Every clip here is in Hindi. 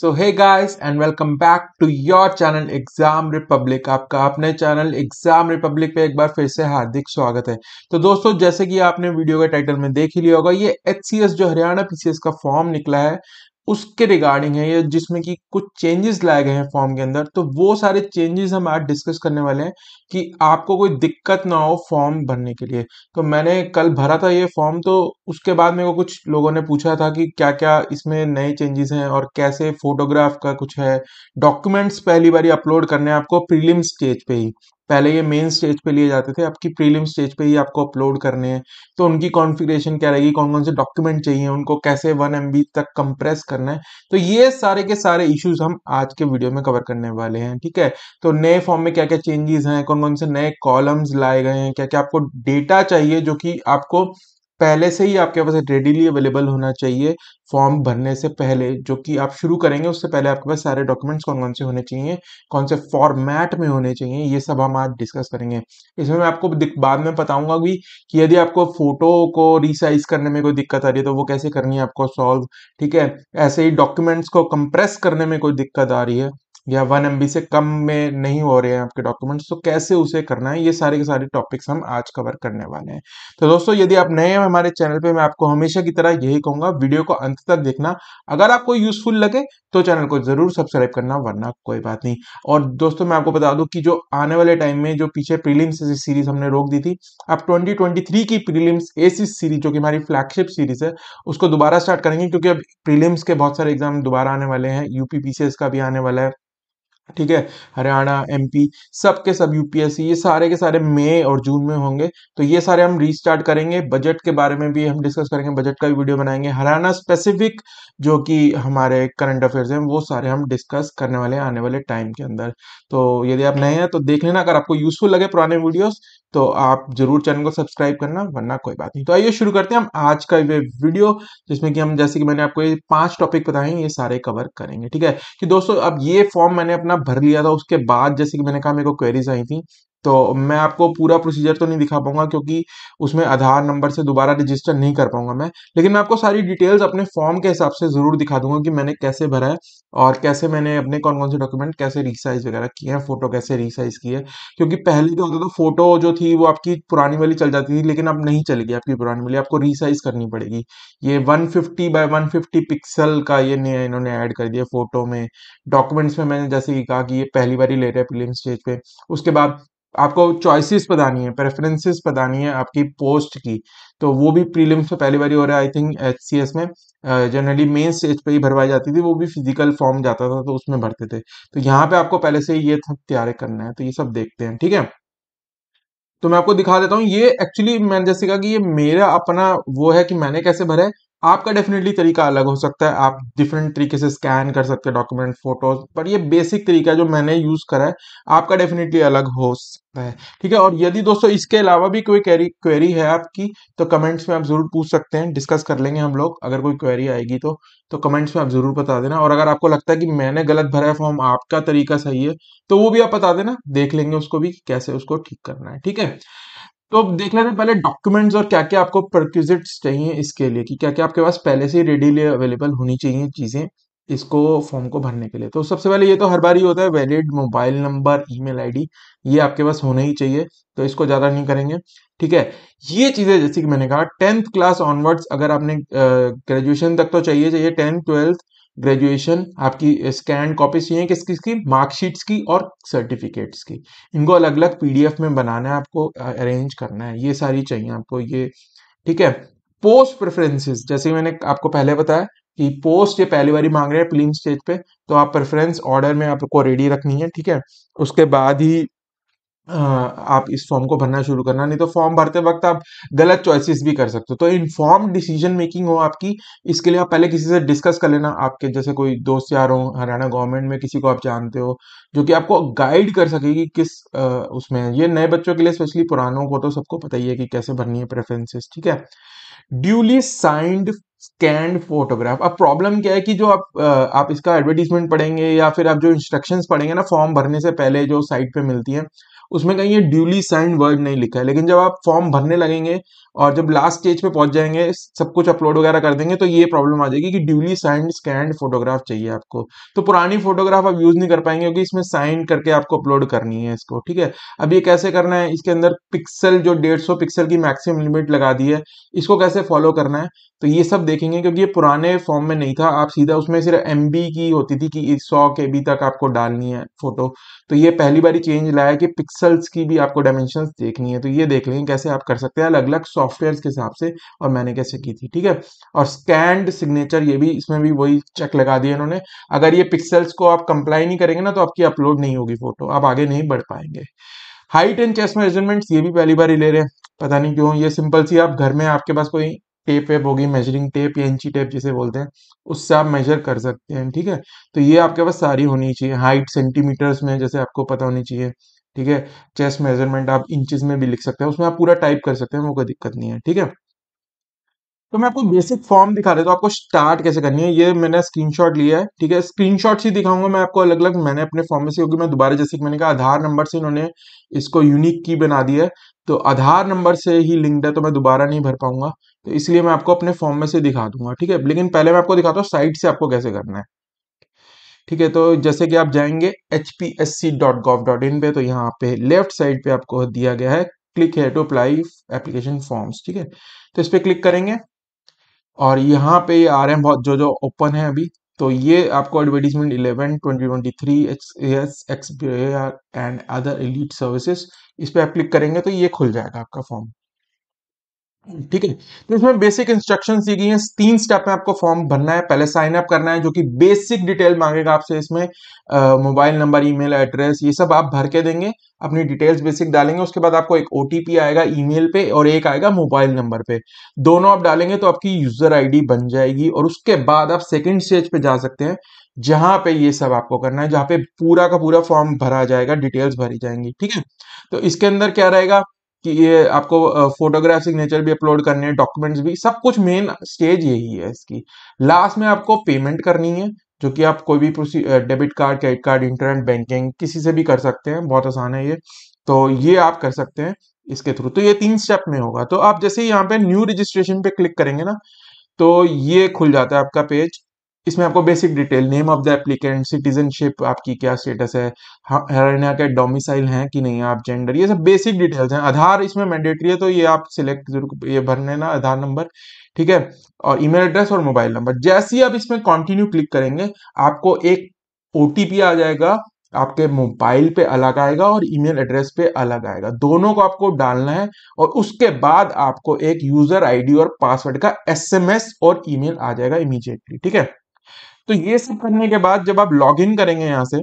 so hey guys and welcome back to your channel exam republic आपका अपने चैनल एग्जाम रिपब्लिक पे एक बार फिर से हार्दिक स्वागत है तो दोस्तों जैसे कि आपने वीडियो के टाइटल में देख ही लिया होगा ये एच जो हरियाणा पीसीएस का फॉर्म निकला है उसके रिगार्डिंग है या जिसमें कि कुछ चेंजेस लाए गए हैं फॉर्म के अंदर तो वो सारे चेंजेस हम आज डिस्कस करने वाले हैं कि आपको कोई दिक्कत ना हो फॉर्म भरने के लिए तो मैंने कल भरा था ये फॉर्म तो उसके बाद मेरे को कुछ लोगों ने पूछा था कि क्या क्या इसमें नए चेंजेस हैं और कैसे फोटोग्राफ का कुछ है डॉक्यूमेंट्स पहली बार अपलोड करने हैं आपको प्रीलिम स्टेज पे ही पहले ये मेन स्टेज पे लिए जाते थे आपकी प्रीलिम स्टेज पे ही आपको अपलोड करने हैं तो उनकी कॉन्फ़िगरेशन क्या रहेगी कौन कौन से डॉक्यूमेंट चाहिए उनको कैसे वन एम तक कंप्रेस करना है तो ये सारे के सारे इश्यूज हम आज के वीडियो में कवर करने वाले हैं ठीक है तो नए फॉर्म में क्या क्या चेंजेस हैं कौन कौन से नए कॉलम्स लाए गए हैं क्या क्या आपको डेटा चाहिए जो कि आपको पहले से ही आपके पास रेडीली अवेलेबल होना चाहिए फॉर्म भरने से पहले जो कि आप शुरू करेंगे उससे पहले आपके पास सारे डॉक्यूमेंट्स कौन कौन से होने चाहिए कौन से फॉर्मेट में होने चाहिए ये सब हम आज डिस्कस करेंगे इसमें मैं आपको बाद में बताऊंगा भी कि यदि आपको फोटो को रिसाइज करने में कोई दिक्कत आ रही है तो वो कैसे करनी है आपको सॉल्व ठीक है ऐसे ही डॉक्यूमेंट्स को कंप्रेस करने में कोई दिक्कत आ रही है या वन एम से कम में नहीं हो रहे हैं आपके डॉक्यूमेंट्स तो कैसे उसे करना है ये सारे के सारे टॉपिक्स हम आज कवर करने वाले हैं तो दोस्तों यदि आप नए हैं हमारे चैनल पे मैं आपको हमेशा की तरह यही कहूंगा वीडियो को अंत तक देखना अगर आपको यूजफुल लगे तो चैनल को जरूर सब्सक्राइब करना वरना कोई बात नहीं और दोस्तों मैं आपको बता दू कि जो आने वाले टाइम में जो पीछे प्रीलिम्स सीरीज हमने रोक दी थी अब ट्वेंटी की प्रीलिम्स एसी सीरीज जो कि हमारी फ्लैगशिप सीरीज है उसको दोबारा स्टार्ट करेंगे क्योंकि अब प्रीलिम्स के बहुत सारे एग्जाम दोबारा आने वाले हैं यूपी का भी आने वाला है ठीक है हरियाणा एमपी सब के सब यूपीएससी ये सारे के सारे मई और जून में होंगे तो ये सारे हम रीस्टार्ट करेंगे बजट के बारे में भी हम डिस्कस करेंगे बजट का भी वीडियो बनाएंगे हरियाणा स्पेसिफिक जो कि हमारे करंट अफेयर्स हैं वो सारे हम डिस्कस करने वाले हैं आने वाले टाइम के अंदर तो यदि आप नए हैं तो देख लेना अगर आपको यूजफुल लगे पुराने वीडियोज तो आप जरूर चैनल को सब्सक्राइब करना वरना कोई बात नहीं तो आइए शुरू करते हैं हम आज का ये वीडियो जिसमें कि हम जैसे कि मैंने आपको ये पांच टॉपिक बताए ये सारे कवर करेंगे ठीक है कि दोस्तों अब ये फॉर्म मैंने अपना भर लिया था उसके बाद जैसे कि मैंने कहा मेरे को क्वेरीज आई थी तो मैं आपको पूरा प्रोसीजर तो नहीं दिखा पाऊंगा क्योंकि उसमें आधार नंबर से दोबारा रजिस्टर नहीं कर पाऊंगा मैं लेकिन मैं आपको सारी डिटेल्स अपने फॉर्म के हिसाब से ज़रूर दिखा दूंगा कि मैंने कैसे भरा है और कैसे मैंने अपने कौन कौन से डॉक्यूमेंट कैसे रीसाइज वगैरह किए हैं फोटो कैसे रिसाइज किए है क्योंकि पहले क्या होता था फोटो जो थी वो आपकी पुरानी वाली चल जाती थी लेकिन अब नहीं चलेगी आपकी पुरानी वाली आपको रिसाइज करनी पड़ेगी ये one fifty by one fifty pixel का ये नया इन्होंने ऐड कर दिया फोटो में डॉक्यूमेंट्स में मैंने जैसे कि कहा कि ये पहली बार ले रहे हैं प्रीलिम स्टेज पे उसके बाद आपको चॉइसेस बतानी है प्रेफरेंसेस बतानी है आपकी पोस्ट की तो वो भी प्रीलिम्स में पहली बार हो रहा है आई थिंक एच में जनरली मेन स्टेज पे ही भरवाई जाती थी वो भी फिजिकल फॉर्म जाता था तो उसमें भरते थे तो यहाँ पे आपको पहले से ये सब तैयारी करना है तो ये सब देखते हैं ठीक है तो मैं आपको दिखा देता हूँ ये एक्चुअली मैंने जैसे कहा कि ये मेरा अपना वो है कि मैंने कैसे भरा है आपका डेफिनेटली तरीका अलग हो सकता है आप डिफरेंट तरीके से स्कैन कर सकते हैं डॉक्यूमेंट फोटोज पर ये बेसिक तरीका जो मैंने यूज़ करा है आपका डेफिनेटली अलग हो सकता है ठीक है और यदि दोस्तों इसके अलावा भी कोई क्वेरी है आपकी तो कमेंट्स में आप ज़रूर पूछ सकते हैं डिस्कस कर लेंगे हम लोग अगर कोई क्वेरी आएगी तो तो कमेंट्स में आप ज़रूर बता देना और अगर आपको लगता है कि मैंने गलत भरा फॉर्म आपका तरीका सही है तो वो भी आप बता देना देख लेंगे उसको भी कैसे उसको ठीक करना है ठीक है तो अब देख लेते हैं पहले डॉक्यूमेंट्स और क्या क्या आपको प्रक्यूजिट्स चाहिए इसके लिए कि क्या क्या आपके पास पहले से रेडीली अवेलेबल होनी चाहिए चीज़ें इसको फॉर्म को भरने के लिए तो सबसे पहले ये तो हर बार ही होता है valid mobile number email ID ये आपके पास होना ही चाहिए तो इसको ज़्यादा नहीं करेंगे ठीक है ये चीज़ें जैसे कि मैंने कहा टेंथ क्लास ऑनवर्ड्स अगर आपने ग्रेजुएशन तक तो चाहिए चाहिए टेंथ ट्वेल्थ ग्रेजुएशन आपकी स्कैंड कॉपीज चाहिए किस किस की मार्कशीट्स की और सर्टिफिकेट्स की इनको अलग अलग पीडीएफ में बनाना है आपको अरेंज करना है ये सारी चाहिए आपको ये ठीक है पोस्ट प्रेफरेंसेस जैसे मैंने आपको पहले बताया कि पोस्ट ये पहली बार मांग रहे हैं प्लीम स्टेज पे तो आप प्रेफरेंस ऑर्डर में आपको रेडी रखनी है ठीक है उसके बाद ही आप इस फॉर्म को भरना शुरू करना नहीं तो फॉर्म भरते वक्त आप गलत चॉइसेस भी कर सकते हो तो इन्फॉर्म डिसीजन मेकिंग हो आपकी इसके लिए आप पहले किसी से डिस्कस कर लेना आपके जैसे कोई दोस्त यार हो हरियाणा गवर्नमेंट में किसी को आप जानते हो जो कि आपको गाइड कर कि किस उसमें ये नए बच्चों के लिए स्पेशली पुरानों को तो सबको पता ही है कि कैसे भरनी है प्रेफरेंसेस ठीक है ड्यूली साइंड स्कैंड फोटोग्राफ अब प्रॉब्लम क्या है कि जो आप आप इसका एडवर्टीजमेंट पढ़ेंगे या फिर आप जो इंस्ट्रक्शंस पढ़ेंगे ना फॉर्म भरने से पहले जो साइट पे मिलती है उसमें कहीं ये ड्यूली साइंड वर्ड नहीं लिखा है लेकिन जब आप फॉर्म भरने लगेंगे और जब लास्ट स्टेज पे पहुंच जाएंगे सब कुछ अपलोड वगैरह कर देंगे तो ये प्रॉब्लम आ जाएगी कि ड्यूली साइंड स्कैंड फोटोग्राफ चाहिए आपको तो पुरानी फोटोग्राफ आप यूज नहीं कर पाएंगे क्योंकि इसमें साइन करके आपको अपलोड करनी है इसको ठीक है अब ये कैसे करना है इसके अंदर पिक्सल जो डेढ़ सौ पिक्सल की मैक्सिमम लिमिट लगा दी है इसको कैसे फॉलो करना है तो ये सब देखेंगे क्योंकि ये पुराने फॉर्म में नहीं था आप सीधा उसमें सिर्फ एम की होती थी कि सौ के तक आपको डालनी है फोटो तो ये पहली बार चेंज लाया कि पिक्सल सेल्स की भी आपको डायमेंशन देखनी है तो ये देख लेंगे कैसे आप कर सकते हैं अलग अलग सॉफ्टवेयर के हिसाब से और मैंने कैसे की थी ठीक है और स्कैंड सिग्नेचर ये भी इसमें भी वही चेक लगा दिया इन्होंने अगर ये पिक्सल्स को आप कंप्लाई नहीं करेंगे ना तो आपकी अपलोड नहीं होगी फोटो आप आगे नहीं बढ़ पाएंगे हाइट एंड चेस्ट मेजरमेंट्स ये भी पहली बार ही ले रहे हैं पता नहीं क्यों ये सिंपल सी आप घर में आपके पास कोई टेप वेप होगी मेजरिंग टेप या इंची टेप जिसे बोलते हैं उससे आप मेजर कर सकते हैं ठीक है तो ये आपके पास सारी होनी चाहिए हाइट सेंटीमीटर्स में जैसे आपको पता होनी चाहिए ठीक है चेस्ट मेजरमेंट आप इंचज में भी लिख सकते हैं उसमें आप पूरा टाइप कर सकते हैं वो कोई दिक्कत नहीं है ठीक है तो मैं आपको बेसिक फॉर्म दिखा देता हूँ आपको स्टार्ट कैसे करनी है ये मैंने स्क्रीनशॉट लिया है ठीक है स्क्रीनशॉट ही दिखाऊंगा मैं आपको अलग अलग मैंने अपने फॉर्म में से क्योंकि मैं दोबारा जैसे कि मैंने कहा आधार नंबर से इन्होंने इसको यूनिक की बना दिया है तो आधार नंबर से ही लिंक्ड है तो मैं दोबारा नहीं भर पाऊंगा तो इसलिए मैं आपको अपने फॉर्म में से दिखा दूंगा ठीक है लेकिन पहले मैं आपको दिखाता हूँ साइट से आपको कैसे करना है ठीक है तो जैसे कि आप जाएंगे H P S C dot gov dot in पे तो यहाँ पे लेफ्ट साइड पे आपको दिया गया है क्लिक है टू अप्लाई एप्लीकेशन फॉर्म्स ठीक है तो इस पर क्लिक करेंगे और यहाँ पे आ रहे हैं बहुत जो जो ओपन है अभी तो ये आपको advertisement eleven twenty twenty three X S X and other elite services इस पर आप क्लिक करेंगे तो ये खुल जाएगा आपका फॉर्म ठीक है तो इसमें बेसिक इंस्ट्रक्शन दी गई हैं तीन स्टेप में आपको फॉर्म भरना है पहले साइन अप करना है जो कि बेसिक डिटेल मांगेगा आपसे इसमें मोबाइल नंबर ईमेल एड्रेस ये सब आप भर के देंगे अपनी डिटेल्स बेसिक डालेंगे उसके बाद आपको एक ओ आएगा ईमेल पे और एक आएगा मोबाइल नंबर पे दोनों आप डालेंगे तो आपकी यूजर आई बन जाएगी और उसके बाद आप सेकेंड स्टेज पे जा सकते हैं जहां पे ये सब आपको करना है जहां पे पूरा का पूरा फॉर्म भरा जाएगा डिटेल्स भरी जाएंगी ठीक है तो इसके अंदर क्या रहेगा कि ये आपको फोटोग्राफ सिग्नेचर भी अपलोड करने हैं डॉक्यूमेंट्स भी सब कुछ मेन स्टेज यही है इसकी लास्ट में आपको पेमेंट करनी है जो कि आप कोई भी debit card credit card internet banking किसी से भी कर सकते हैं बहुत आसान है ये तो ये आप कर सकते हैं इसके थ्रू तो ये तीन स्टेप में होगा तो आप जैसे यहाँ पे न्यू रजिस्ट्रेशन पे क्लिक करेंगे ना तो ये खुल जाता है आपका पेज इसमें आपको basic detail name of the applicant citizenship आपकी क्या स्टेटस है हरियाणा के डोमिसाइल हैं कि नहीं आप जेंडर ये सब बेसिक डिटेल्स हैं आधार इसमें मैंडेटरी है तो ये आप सिलेक्ट जरूर ये भर लेना आधार नंबर ठीक है और ईमेल एड्रेस और मोबाइल नंबर जैसे ही आप इसमें कंटिन्यू क्लिक करेंगे आपको एक ओ आ जाएगा आपके मोबाइल पे अलग आएगा और ईमेल एड्रेस पे अलग आएगा दोनों को आपको डालना है और उसके बाद आपको एक यूजर आईडी और पासवर्ड का एसएमएस और ईमेल आ जाएगा इमीजिएटली ठीक है तो ये सब करने के बाद जब आप लॉग इन करेंगे यहाँ से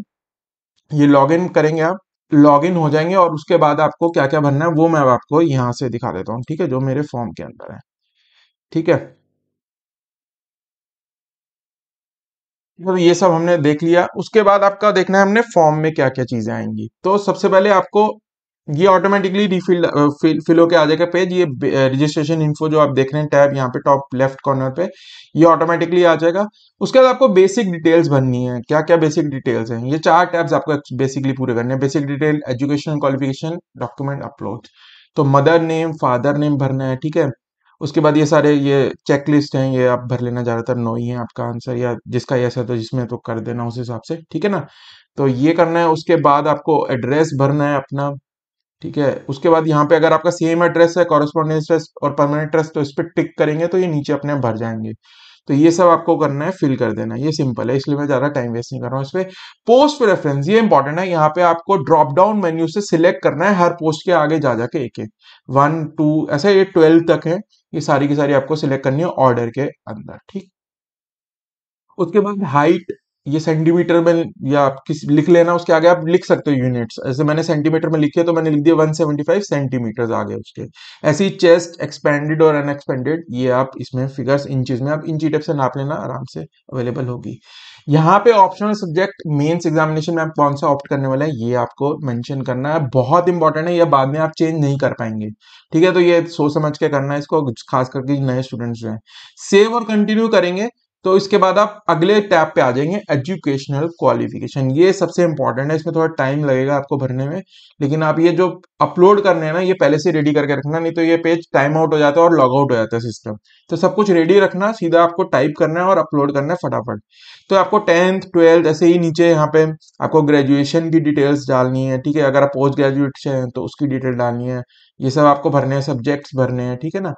ये लॉग इन करेंगे आप लॉग इन हो जाएंगे और उसके बाद आपको क्या क्या भरना है वो मैं आपको यहाँ से दिखा देता हूँ ठीक है जो मेरे फॉर्म के अंदर है ठीक है तो ये सब हमने देख लिया उसके बाद आपका देखना है हमने फॉर्म में क्या क्या चीजें आएंगी तो सबसे पहले आपको ये ऑटोमेटिकली रिफिल फिल, फिल आ जाएगा पेज ये रजिस्ट्रेशन uh, इन्फो जो आप देख रहे हैं टैब यहाँ पे टॉप लेफ्ट कॉर्नर पे ये ऑटोमेटिकली आ जाएगा उसके बाद आपको बेसिक डिटेल्स भरनी है क्या क्या बेसिक डिटेल्स हैं ये चार टैब्स आपको बेसिकली पूरे करने हैं basic detail education qualification document upload तो मदर नेम फादर नेम भरना है ठीक है उसके बाद ये सारे ये चेक लिस्ट हैं ये आप भर लेना ज़्यादातर नो ही है आपका आंसर या जिसका ऐसा तो जिसमें तो कर देना उस हिसाब से ठीक है ना तो ये करना है उसके बाद आपको एड्रेस भरना है अपना ठीक है उसके बाद यहाँ पे अगर आपका सेम एड्रेस है कॉरेस्पॉन्डेंस एड्रेस और परमानेंट एड्रेस तो इस पर टिक करेंगे तो ये नीचे अपने भर जाएंगे तो ये सब आपको करना है फिल कर देना ये सिंपल है इसलिए मैं ज़्यादा टाइम वेस्ट नहीं कर रहा हूँ इस पर पोस्ट रेफरेंस ये इंपॉर्टेंट है यहाँ पे आपको ड्रॉप डाउन मेन्यू से सिलेक्ट करना है हर पोस्ट के आगे जा जाके एक एक वन टू ऐसा ये ट्वेल्व तक है ये सारी की सारी आपको सिलेक्ट करनी है ऑर्डर के अंदर ठीक उसके बाद हाइट ये सेंटीमीटर में या आप किस लिख लेना उसके आगे आप लिख सकते हो यूनिट्स ऐसे मैंने सेंटीमीटर में लिखे तो मैंने लिख दिया 175 सेंटीमीटर आगे उसके ऐसे ही चेस्ट एक्सपेंडेड और अनएक्सपेंडेड ये आप इसमें फिगर्स इंचज में आप इंची टेप से नाप लेना आराम से अवेलेबल होगी यहाँ पे ऑप्शनल सब्जेक्ट मेन्स एग्जामिनेशन में आप कौन सा ऑप्ट करने वाला है ये आपको मेंशन करना है बहुत इंपॉर्टेंट है यह बाद में आप चेंज नहीं कर पाएंगे ठीक है तो ये सोच समझ के करना है इसको खास करके नए स्टूडेंट्स जो हैं सेव और कंटिन्यू करेंगे तो इसके बाद आप अगले टैब पे आ जाएंगे एजुकेशनल क्वालिफिकेशन ये सबसे इंपॉर्टेंट है इसमें थोड़ा टाइम लगेगा आपको भरने में लेकिन आप ये जो अपलोड करने हैं ना ये पहले से रेडी करके रखना नहीं तो ये पेज टाइम आउट हो जाता है और लॉग आउट हो जाता है सिस्टम तो सब कुछ रेडी रखना सीधा आपको टाइप करना है और अपलोड करना है फटाफट तो आपको टेंथ ट्वेल्थ ऐसे ही नीचे यहाँ पे आपको ग्रेजुएशन की डिटेल्स डालनी है ठीक है अगर आप पोस्ट ग्रेजुएट से हैं तो उसकी डिटेल डालनी है ये सब आपको भरने हैं सब्जेक्ट्स भरने हैं ठीक है ना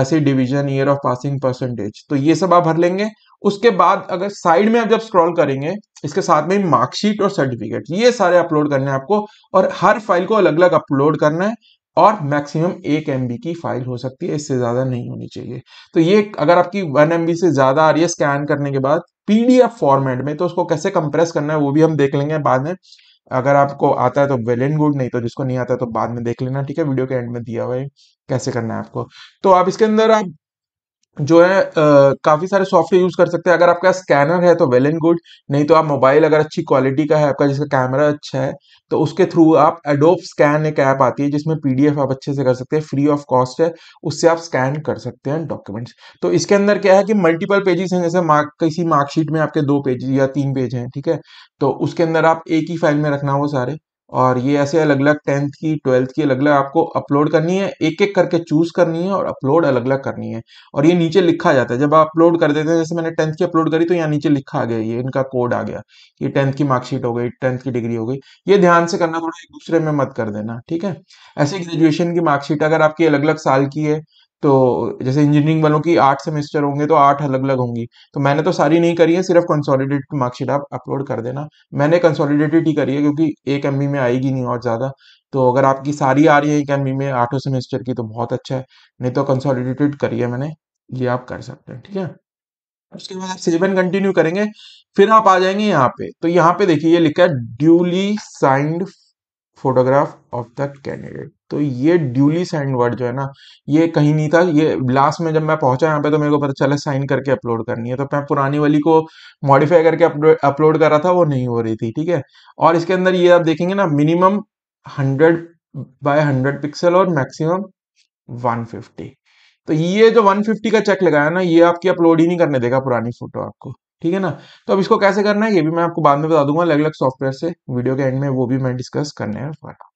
ऐसे division year of passing percentage तो ये सब आप भर लेंगे उसके बाद अगर साइड में आप जब स्क्रॉल करेंगे इसके साथ में मार्कशीट और सर्टिफिकेट ये सारे अपलोड करने हैं आपको और हर फाइल को अलग अलग अपलोड करना है और मैक्सिमम एक एम की फाइल हो सकती है इससे ज़्यादा नहीं होनी चाहिए तो ये अगर आपकी वन एम से ज़्यादा आ रही है स्कैन करने के बाद पीडीएफ फॉर्मेट में तो उसको कैसे कंप्रेस करना है वो भी हम देख लेंगे बाद में अगर आपको आता है तो वेल एंड गुड नहीं तो जिसको नहीं आता है तो बाद में देख लेना ठीक है वीडियो के एंड में दिया हुआ है कैसे करना है आपको तो आप इसके अंदर आप जो है आ, काफी सारे सॉफ्टवेयर यूज कर सकते हैं अगर आपका स्कैनर है तो वेल एंड गुड नहीं तो आप मोबाइल अगर अच्छी क्वालिटी का है आपका जिसका कैमरा अच्छा है तो उसके थ्रू आप एडोप स्कैन एक ऐप आती है जिसमें पीडीएफ आप अच्छे से कर सकते हैं फ्री ऑफ कॉस्ट है उससे आप स्कैन कर सकते हैं डॉक्यूमेंट्स तो इसके अंदर क्या है कि मल्टीपल पेजेस हैं जैसे मार्क किसी मार्कशीट में आपके दो पेज या तीन पेज हैं ठीक है तो उसके अंदर आप एक ही फाइल में रखना हो सारे और ये ऐसे अलग अलग टेंथ की ट्वेल्थ की अलग अलग आपको अपलोड करनी है एक एक करके चूज करनी है और अपलोड अलग अलग करनी है और ये नीचे लिखा जाता है जब आप अपलोड कर देते हैं जैसे मैंने टेंथ की अपलोड करी तो यहाँ नीचे लिखा आ गया ये इनका कोड आ गया ये टेंथ की मार्कशीट हो गई टेंथ की डिग्री हो गई ये ध्यान से करना थोड़ा एक दूसरे में मत कर देना ठीक है ऐसे ग्रेजुएशन की मार्कशीट अगर आपकी अलग अलग साल की है तो जैसे इंजीनियरिंग वालों की आठ सेमेस्टर होंगे तो आठ अलग अलग होंगी तो मैंने तो सारी नहीं करी है सिर्फ कंसोलिडेटेड मार्कशीट आप अपलोड कर देना मैंने कंसोलिडेटेड ही करी है क्योंकि एक एम में आएगी नहीं और ज़्यादा तो अगर आपकी सारी आ रही है एक एम में आठों सेमेस्टर की तो बहुत अच्छा है नहीं तो कंसोलिडेटेड करी है मैंने ये आप कर सकते हैं ठीक है उसके बाद आप सेवन कंटिन्यू करेंगे फिर आप आ जाएंगे यहाँ पे तो यहाँ पे देखिए ये लिखा है duly signed photograph of the candidate तो ये ड्यूली साइन वर्ड जो है ना ये कहीं नहीं था ये लास्ट में जब मैं पहुंचा यहाँ पे तो मेरे को पता चला साइन करके अपलोड करनी है तो मैं पुरानी वाली को मॉडिफाई करके अपलोड कर रहा था वो नहीं हो रही थी ठीक है और इसके अंदर ये आप देखेंगे ना minimum hundred by hundred pixel और मैक्सिमम वन फिफ्टी तो ये जो 150 का चेक लगाया ना ये आपकी अपलोड ही नहीं करने देगा पुरानी फोटो आपको ठीक है ना तो अब इसको कैसे करना है ये भी मैं आपको बाद में बता दूंगा अलग अलग सॉफ्टवेयर से वीडियो के एंड में वो भी मैं डिस्कस करने वाला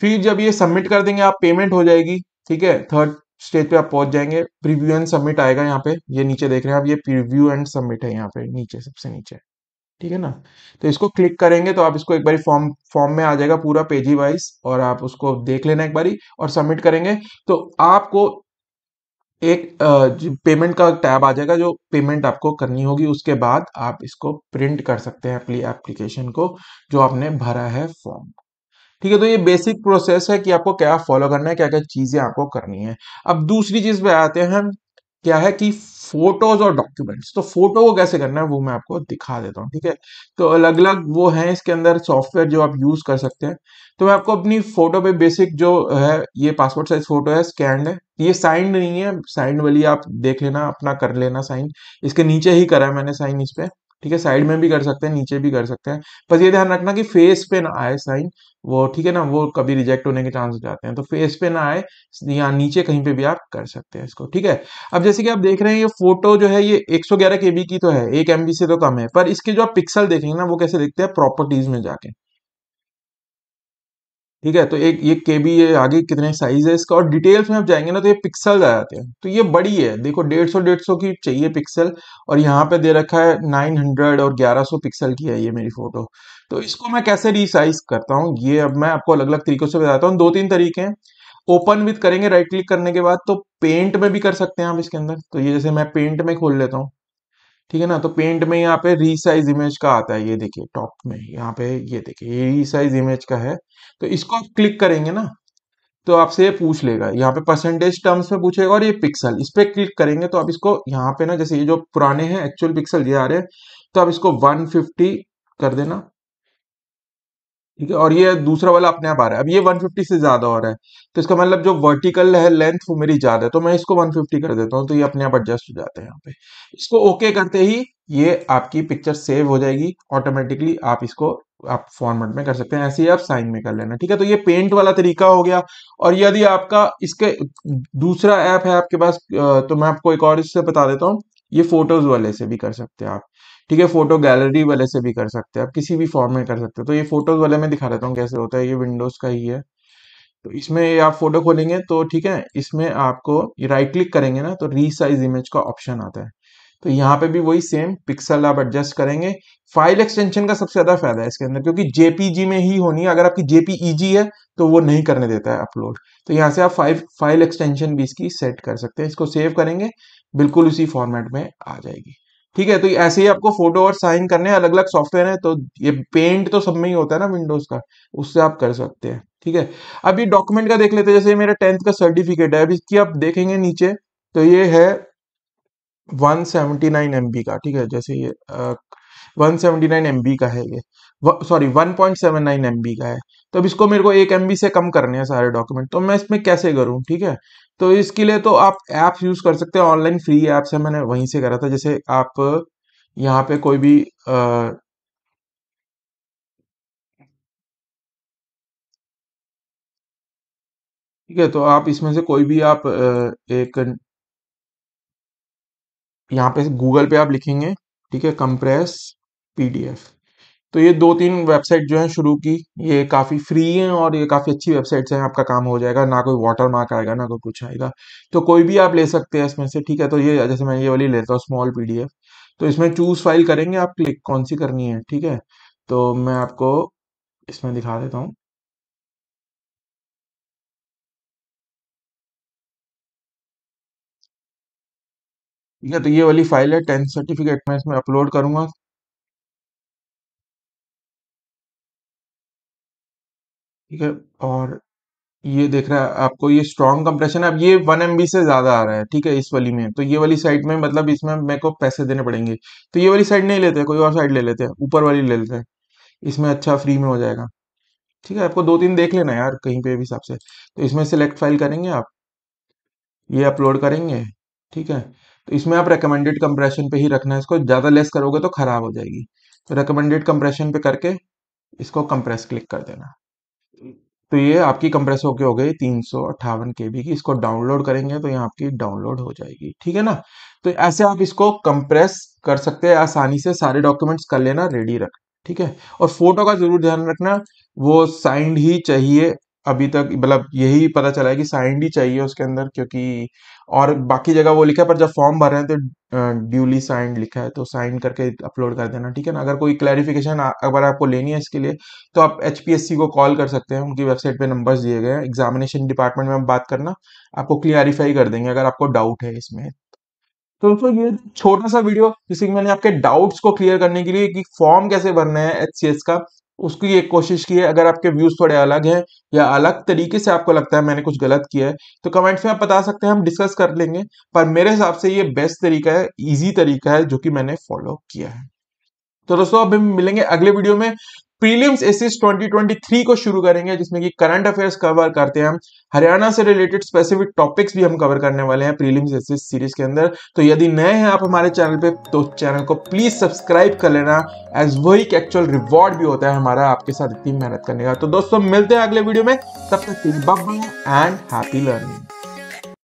फिर जब ये सबमिट कर देंगे आप पेमेंट हो जाएगी ठीक है थर्ड स्टेज पे आप पहुंच जाएंगे प्रीव्यू एंड सबमिट आएगा यहाँ पे ये नीचे देख रहे हैं आप ये प्रीव्यू एंड सबमिट है यहाँ पे नीचे सबसे नीचे ठीक है ना तो इसको क्लिक करेंगे तो आप इसको एक बार फॉर्म फॉर्म में आ जाएगा पूरा पेजी वाइज और आप उसको देख लेना एक बारी और सबमिट करेंगे तो आपको एक पेमेंट का टैब आ जाएगा जो पेमेंट आपको करनी होगी उसके बाद आप इसको प्रिंट कर सकते हैं अपनी एप्लीकेशन को जो आपने भरा है फॉर्म ठीक है तो ये बेसिक प्रोसेस है कि आपको क्या फॉलो करना है क्या क्या चीजें आपको करनी है अब दूसरी चीज पे आते हैं क्या है कि फोटोज और डॉक्यूमेंट्स तो फोटो को कैसे करना है वो मैं आपको दिखा देता हूँ ठीक है तो अलग अलग वो है इसके अंदर सॉफ्टवेयर जो आप यूज कर सकते हैं तो मैं आपको अपनी फोटो पे बेसिक जो है ये पासपोर्ट साइज फोटो है स्कैंड है ये साइंड नहीं है साइंड वाली आप देख लेना अपना कर लेना साइन इसके नीचे ही करा है मैंने साइन इस पे ठीक है साइड में भी कर सकते हैं नीचे भी कर सकते हैं बस ये ध्यान रखना कि फेस पे ना आए साइन वो ठीक है ना वो कभी रिजेक्ट होने के चांस जाते हैं तो फेस पे ना आए या नीचे कहीं पे भी आप कर सकते हैं इसको ठीक है अब जैसे कि आप देख रहे हैं ये फोटो जो है ये 111 केबी की तो है एक एमबी से तो कम है पर इसके जो आप पिक्सल देखेंगे ना वो कैसे देखते हैं प्रॉपर्टीज में जाके ठीक है तो एक ये के बी ये आगे कितने साइज है इसका और डिटेल्स में आप जाएंगे ना तो ये पिक्सल आ जाते हैं तो ये बड़ी है देखो डेढ़ सौ डेढ़ सौ की चाहिए पिक्सल और यहाँ पे दे रखा है नाइन हंड्रेड और ग्यारह सौ पिक्सल की है ये मेरी फोटो तो इसको मैं कैसे रिसाइज करता हूँ ये अब मैं आपको अलग अलग तरीकों से बताता हूँ दो तीन तरीके हैं ओपन विथ करेंगे राइट क्लिक करने के बाद तो पेंट में भी कर सकते हैं आप इसके अंदर तो ये जैसे मैं पेंट में खोल लेता हूँ ठीक है ना तो पेंट में यहाँ पे रीसाइज इमेज का आता है ये देखिए टॉप में यहाँ पे ये देखिए ये रीसाइज इमेज का है तो इसको आप क्लिक करेंगे ना तो आपसे ये पूछ लेगा यहाँ पे परसेंटेज टर्म्स में पूछेगा और ये पिक्सल इस पर क्लिक करेंगे तो आप इसको यहाँ पे ना जैसे ये जो पुराने हैं एक्चुअल पिक्सल ये आ रहे हैं तो आप इसको 150 कर देना ठीक है और ये दूसरा वाला अपने आप आ रहा है अब ये 150 से ज्यादा हो रहा है तो इसका मतलब जो वर्टिकल है लेंथ वो मेरी ज्यादा है तो मैं इसको 150 कर देता हूँ तो ये अपने आप एडजस्ट हो जाते हैं यहाँ पे इसको ओके करते ही ये आपकी पिक्चर सेव हो जाएगी ऑटोमेटिकली आप इसको आप फॉर्मेट में कर सकते हैं ऐसे ही आप साइन में कर लेना ठीक है तो ये पेंट वाला तरीका हो गया और यदि आपका इसके दूसरा ऐप है आपके पास तो मैं आपको एक और इससे बता देता हूँ ये फोटोज वाले से भी कर सकते हैं आप ठीक है फोटो गैलरी वाले से भी कर सकते हैं आप किसी भी फॉर्म में कर सकते हो तो ये फोटोज वाले में दिखा देता हूँ कैसे होता है ये विंडोज का ही है तो इसमें आप फोटो खोलेंगे तो ठीक है इसमें आपको राइट क्लिक करेंगे ना तो रीसाइज इमेज का ऑप्शन आता है तो यहाँ पे भी वही सेम पिक्सल आप एडजस्ट करेंगे फाइल एक्सटेंशन का सबसे ज्यादा फायदा है इसके अंदर क्योंकि जेपीजी में ही होनी है अगर आपकी जेपीईजी है तो वो नहीं करने देता है अपलोड तो यहाँ से आप फाइव फाइल एक्सटेंशन भी इसकी सेट कर सकते हैं इसको सेव करेंगे बिल्कुल उसी फॉर्मेट में आ जाएगी ठीक है तो ऐसे ही आपको फोटो और साइन करने अलग अलग सॉफ्टवेयर है तो ये पेंट तो सब में ही होता है ना विंडोज का उससे आप कर सकते हैं ठीक है अब ये डॉक्यूमेंट का देख लेते हैं जैसे मेरा टेंथ का सर्टिफिकेट है अब इसकी आप देखेंगे नीचे तो ये है 179 सेवेंटी का ठीक है जैसे ये नाइन एम बी का है ये सॉरी 1.79 बी का है तो अब इसको मेरे को एक बी से कम करने हैं सारे डॉक्यूमेंट तो मैं इसमें कैसे करूँ ठीक है तो इसके लिए तो आप ऐप यूज़ कर सकते हैं ऑनलाइन फ्री ऐप्स है मैंने वहीं से करा था जैसे आप यहाँ पे कोई भी ठीक है तो आप इसमें से कोई भी आप आ, एक यहाँ पे गूगल पे आप लिखेंगे ठीक है कंप्रेस पीडीएफ तो ये दो तीन वेबसाइट जो है शुरू की ये काफ़ी फ्री हैं और ये काफ़ी अच्छी वेबसाइट हैं आपका काम हो जाएगा ना कोई वाटर मार्क आएगा ना कोई कुछ आएगा तो कोई भी आप ले सकते हैं इसमें से ठीक है तो ये जैसे मैं ये वाली लेता हूँ स्मॉल पीडीएफ तो इसमें चूज फाइल करेंगे आप क्लिक कौन सी करनी है ठीक है तो मैं आपको इसमें दिखा देता हूँ ठीक है तो ये वाली फाइल है टेंथ सर्टिफिकेट मैं इसमें अपलोड करूंगा ठीक है और ये देख रहा है आपको ये स्ट्रॉन्ग कंप्रेशन है अब ये वन एम से ज्यादा आ रहा है ठीक है इस वाली में तो ये वाली साइड में मतलब इसमें मेरे को पैसे देने पड़ेंगे तो ये वाली साइड नहीं लेते कोई और साइड ले लेते हैं ऊपर वाली ले लेते हैं इसमें अच्छा फ्री में हो जाएगा ठीक है आपको दो तीन देख लेना यार कहीं पे भी हिसाब से तो इसमें सेलेक्ट फाइल करेंगे आप ये अपलोड करेंगे ठीक है तो इसमें आप रिकमेंडेड कंप्रेशन पे ही रखना है इसको ज़्यादा लेस करोगे तो खराब हो जाएगी तो रिकमेंडेड कंप्रेशन पे करके इसको कंप्रेस क्लिक कर देना तो ये आपकी कंप्रेस होके हो गई तीन सौ अट्ठावन के बी की इसको डाउनलोड करेंगे तो ये आपकी डाउनलोड हो जाएगी ठीक है ना तो ऐसे आप इसको कंप्रेस कर सकते हैं आसानी से सारे डॉक्यूमेंट्स कर लेना रेडी रख ठीक है और फोटो का जरूर ध्यान रखना वो साइंड ही चाहिए अभी तक मतलब यही पता चला है कि साइंड ही चाहिए उसके अंदर क्योंकि और बाकी जगह वो लिखा है पर जब फॉर्म भर रहे हैं तो ड्यूली साइन लिखा है तो साइन करके अपलोड कर देना ठीक है ना अगर कोई क्लैरिफिकेशन अगर आपको लेनी है इसके लिए तो आप एच को कॉल कर सकते हैं उनकी वेबसाइट पे नंबर्स दिए गए हैं एग्जामिनेशन डिपार्टमेंट में बात करना आपको क्लियरिफाई कर देंगे अगर आपको डाउट है इसमें तो दोस्तों ये छोटा सा वीडियो जिसमें मैंने आपके डाउट्स को क्लियर करने के लिए कि फॉर्म कैसे भरना है एच का उसकी एक कोशिश की है अगर आपके व्यूज थोड़े अलग हैं या अलग तरीके से आपको लगता है मैंने कुछ गलत किया है तो कमेंट्स में आप बता सकते हैं हम डिस्कस कर लेंगे पर मेरे हिसाब से ये बेस्ट तरीका है इजी तरीका है जो कि मैंने फॉलो किया है तो दोस्तों अभी मिलेंगे अगले वीडियो में प्रीलिम्स एसिस 2023 को शुरू करेंगे जिसमें कि करंट अफेयर्स कवर करते हैं हम हरियाणा से रिलेटेड स्पेसिफिक टॉपिक्स भी हम कवर करने वाले हैं प्रीलिम्स एसिस सीरीज के अंदर तो यदि नए हैं आप हमारे चैनल पे तो चैनल को प्लीज सब्सक्राइब कर लेना एज वो एक एक्चुअल रिवॉर्ड भी होता है हमारा आपके साथ इतनी मेहनत करने का तो दोस्तों मिलते हैं अगले वीडियो में तब तक एंड हैप्पी लर्निंग